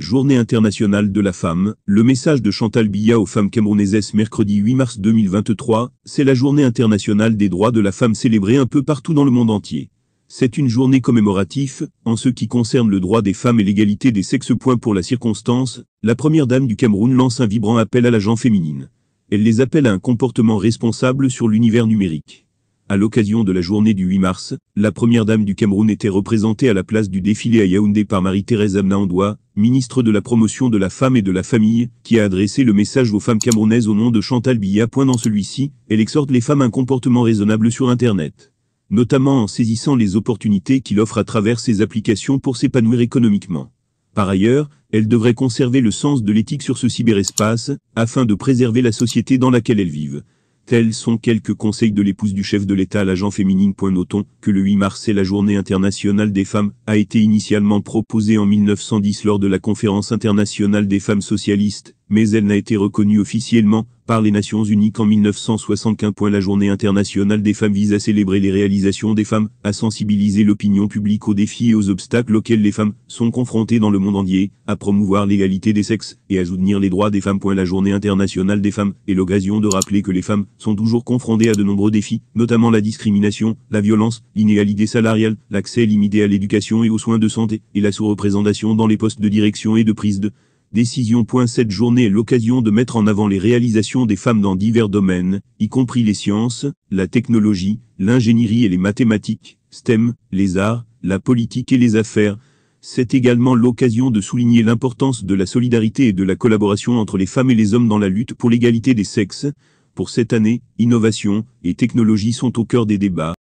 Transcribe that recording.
Journée internationale de la femme, le message de Chantal Biya aux femmes camerounaises mercredi 8 mars 2023, c'est la journée internationale des droits de la femme célébrée un peu partout dans le monde entier. C'est une journée commémorative, en ce qui concerne le droit des femmes et l'égalité des sexes. Point pour la circonstance, la première dame du Cameroun lance un vibrant appel à l'agent féminine. Elle les appelle à un comportement responsable sur l'univers numérique. À l'occasion de la journée du 8 mars, la première dame du Cameroun était représentée à la place du défilé à Yaoundé par Marie-Thérèse Amnaandoua, ministre de la promotion de la femme et de la famille, qui a adressé le message aux femmes camerounaises au nom de Chantal Biya. Dans celui-ci, elle exhorte les femmes à un comportement raisonnable sur Internet. Notamment en saisissant les opportunités qu'il offre à travers ses applications pour s'épanouir économiquement. Par ailleurs, elle devrait conserver le sens de l'éthique sur ce cyberespace, afin de préserver la société dans laquelle elles vivent. Tels sont quelques conseils de l'épouse du chef de l'État à l'agent féminine. Notons que le 8 mars et la journée internationale des femmes a été initialement proposée en 1910 lors de la conférence internationale des femmes socialistes, mais elle n'a été reconnue officiellement par les Nations Unies qu'en 1975. La journée internationale des femmes vise à célébrer les réalisations des femmes, à sensibiliser l'opinion publique aux défis et aux obstacles auxquels les femmes sont confrontées dans le monde entier, à promouvoir l'égalité des sexes et à soutenir les droits des femmes. La journée internationale des femmes est l'occasion de rappeler que les femmes sont toujours confrontées à de nombreux défis, notamment la discrimination, la violence, l'inégalité salariale, l'accès limité à l'éducation et aux soins de santé, et la sous-représentation dans les postes de direction et de prise de Décision. Cette journée est l'occasion de mettre en avant les réalisations des femmes dans divers domaines, y compris les sciences, la technologie, l'ingénierie et les mathématiques, STEM, les arts, la politique et les affaires. C'est également l'occasion de souligner l'importance de la solidarité et de la collaboration entre les femmes et les hommes dans la lutte pour l'égalité des sexes. Pour cette année, innovation et technologie sont au cœur des débats.